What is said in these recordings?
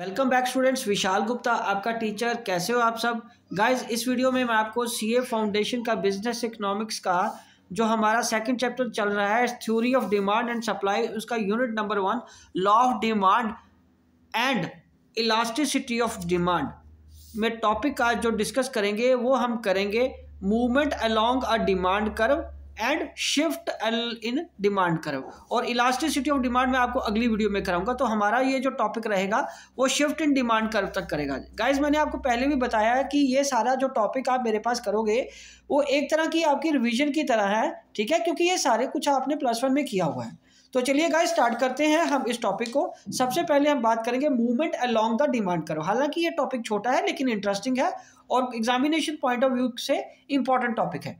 welcome back students Vishal Gupta आपका teacher कैसे हो आप सब गाइस इस वीडियो में मैं आपको सीए फाउंडेशन का बिजनेस इकोनॉमिक्स का जो हमारा सेकंड चैप्टर चल रहा है theory of demand and supply उसका unit number one law of demand and elasticity of demand में टॉपिक आज जो डिस्कस करेंगे वो हम करेंगे movement along a demand curve and shift एल इन डिमांड करव और इलास्टिसिटी ऑफ डिमांड मैं आपको अगली वीडियो में कराऊंगा तो हमारा ये जो टॉपिक रहेगा वो शिफ्ट इन डिमांड कर्व तक करेगा गाइज मैंने आपको पहले भी बताया है कि ये सारा जो टॉपिक आप मेरे पास करोगे वो एक तरह की आपकी रिविजन की तरह है ठीक है क्योंकि ये सारे कुछ आपने प्लस वन में किया हुआ है तो चलिए गाइज स्टार्ट करते हैं हम इस टॉपिक को सबसे पहले हम बात करेंगे मूवमेंट अलोंग द डिमांड करो हालांकि ये टॉपिक छोटा है लेकिन इंटरेस्टिंग है और एग्जामिनेशन पॉइंट ऑफ व्यू से इंपॉर्टेंट टॉपिक है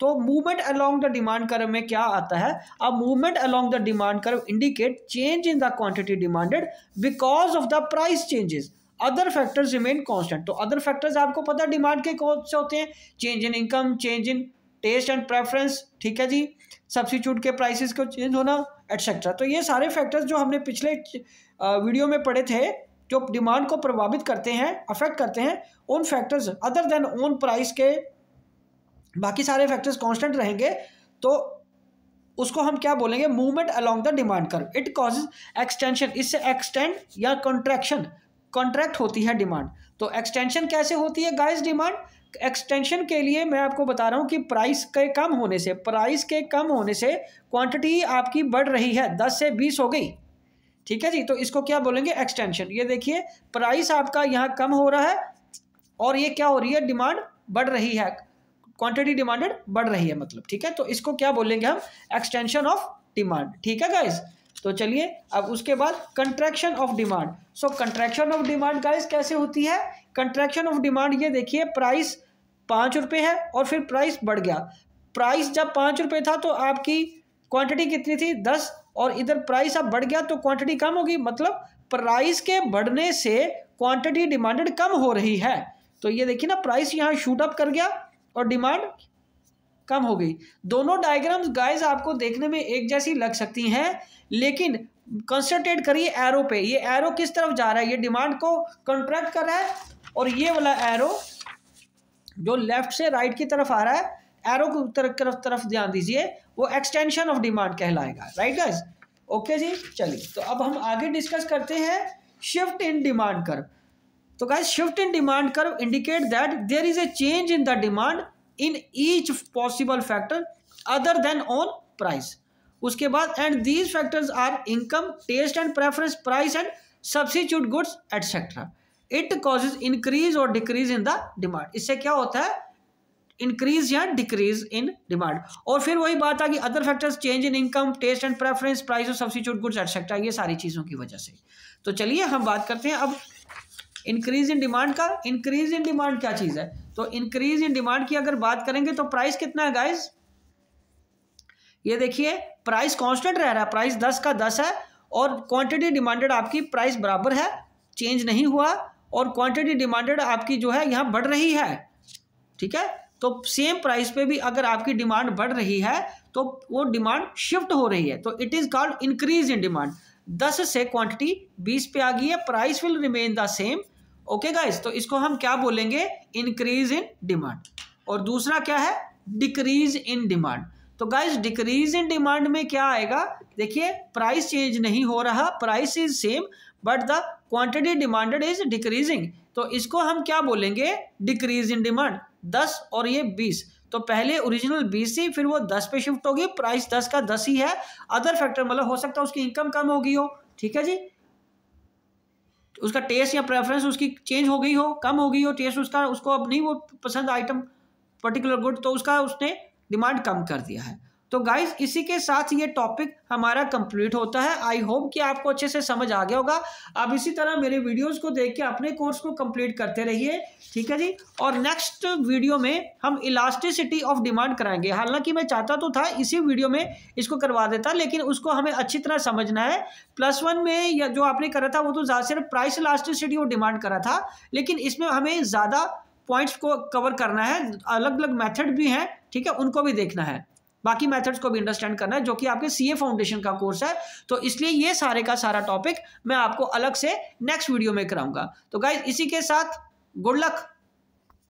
तो movement along the demand curve में क्या आता है a movement along the demand curve indicate change in the quantity demanded because of the price changes other factors remain constant तो other factors आपको पता है डिमांड के कौन से होते हैं change in income change in taste and preference ठीक है जी सब्सिट्यूट के प्राइसिस को चेंज होना एटसेट्रा तो ये सारे फैक्टर्स जो हमने पिछले वीडियो में पढ़े थे जो डिमांड को प्रभावित करते हैं अफेक्ट करते हैं उन factors other than own price के बाकी सारे फैक्टर्स कॉन्स्टेंट रहेंगे तो उसको हम क्या बोलेंगे movement along the demand curve it causes extension इससे एक्सटेंड या कॉन्ट्रैक्शन कॉन्ट्रैक्ट होती है डिमांड तो एक्सटेंशन कैसे होती है गाइस डिमांड एक्सटेंशन के लिए मैं आपको बता रहा हूँ कि प्राइस के कम होने से प्राइस के कम होने से क्वांटिटी आपकी बढ़ रही है दस से बीस हो गई ठीक है जी तो इसको क्या बोलेंगे एक्सटेंशन ये देखिए प्राइस आपका यहाँ कम हो रहा है और ये क्या हो रही है डिमांड बढ़ रही है क्वांटिटी डिमांडेड बढ़ रही है मतलब ठीक है तो इसको क्या बोलेंगे हम एक्सटेंशन ऑफ डिमांड ठीक है गाइज तो चलिए अब उसके बाद contraction of demand so contraction of demand guys कैसे होती है कंट्रैक्शन ऑफ डिमांड ये देखिए प्राइस पाँच रुपये है और फिर प्राइस बढ़ गया प्राइस जब पाँच रुपये था तो आपकी क्वांटिटी कितनी थी दस और इधर प्राइस अब बढ़ गया तो क्वांटिटी कम होगी मतलब प्राइस के बढ़ने से क्वांटिटी डिमांडेड कम हो रही है तो ये देखिए ना प्राइस यहाँ शूट अप कर गया और डिमांड कम हो गई दोनों डायग्राम्स गाइस आपको देखने में एक जैसी लग सकती हैं लेकिन कंसनट्रेट करिए एरो पे ये एरो किस तरफ जा रहा है ये डिमांड को कंट्रैक्ट कर रहा है और ये वाला एरो जो लेफ्ट से राइट की तरफ आ रहा है एरो की तरफ तरफ ध्यान दीजिए वो एक्सटेंशन ऑफ डिमांड कहलाएगा राइट गाइज ओके जी चलिए तो अब हम आगे डिस्कस करते हैं शिफ्ट इन डिमांड कर्व तो guys shift in demand curve indicate that there is a change in the demand in each possible factor other than own price उसके बाद and these factors are income taste and preference price and substitute goods etcetera it causes increase और decrease in the demand इससे क्या होता है increase या decrease in demand और फिर वही बात आ कि other factors change in income taste and preference price और सब्सिट्यूट गुड्स एटसेट्रा ये सारी चीज़ों की वजह से तो चलिए हम बात करते हैं अब इंक्रीज इन डिमांड का इंक्रीज इन डिमांड क्या चीज़ है तो इंक्रीज इन डिमांड की अगर बात करेंगे तो प्राइस कितना है गाइज ये देखिए प्राइस कांस्टेंट रह रहा है प्राइस दस का दस है और क्वांटिटी डिमांडेड आपकी प्राइस बराबर है चेंज नहीं हुआ और क्वांटिटी डिमांडेड आपकी जो है यहाँ बढ़ रही है ठीक है तो सेम प्राइस पे भी अगर आपकी डिमांड बढ़ रही है तो वो डिमांड शिफ्ट हो रही है तो it is called increase in demand दस से क्वांटिटी बीस पे आ गई है price will remain the same okay guys तो इसको हम क्या बोलेंगे इंक्रीज इन डिमांड और दूसरा क्या है डिक्रीज इन डिमांड तो गाइज डिक्रीज इन डिमांड में क्या आएगा देखिए प्राइस चेंज नहीं हो रहा price is same but the quantity demanded is decreasing तो इसको हम क्या बोलेंगे डिक्रीज इन डिमांड दस और ये बीस तो पहले ओरिजिनल बीस थी फिर वो दस पे शिफ्ट होगी प्राइस दस का दस ही है अदर फैक्टर मतलब हो सकता है उसकी इनकम कम हो गई हो ठीक है जी उसका टेस्ट या प्रेफरेंस उसकी चेंज हो गई हो कम हो गई हो टेस्ट उसका उसको अब नहीं वो पसंद आइटम पर्टिकुलर गुड तो उसका उसने डिमांड कम कर दिया है तो गाइज इसी के साथ ये टॉपिक हमारा कंप्लीट होता है आई होप कि आपको अच्छे से समझ आ गया होगा आप इसी तरह मेरे वीडियोस को देख के अपने कोर्स को कंप्लीट करते रहिए ठीक है जी और नेक्स्ट वीडियो में हम इलास्टिसिटी ऑफ डिमांड कराएंगे हालांकि मैं चाहता तो था इसी वीडियो में इसको करवा देता लेकिन उसको हमें अच्छी तरह समझना है प्लस वन में या जो आपने करा था वो तो ज़्यादा सिर्फ प्राइस इलास्टिसिटी ऑफ डिमांड करा था लेकिन इसमें हमें ज़्यादा पॉइंट्स को कवर करना है अलग अलग मैथड भी हैं ठीक है उनको भी देखना है बाकी मेथड्स को भी अंडरस्टैंड करना है जो कि आपके सीए फाउंडेशन का कोर्स है तो इसलिए ये सारे का सारा टॉपिक मैं आपको अलग से नेक्स्ट वीडियो में कराऊंगा तो गाइज इसी के साथ गुड लक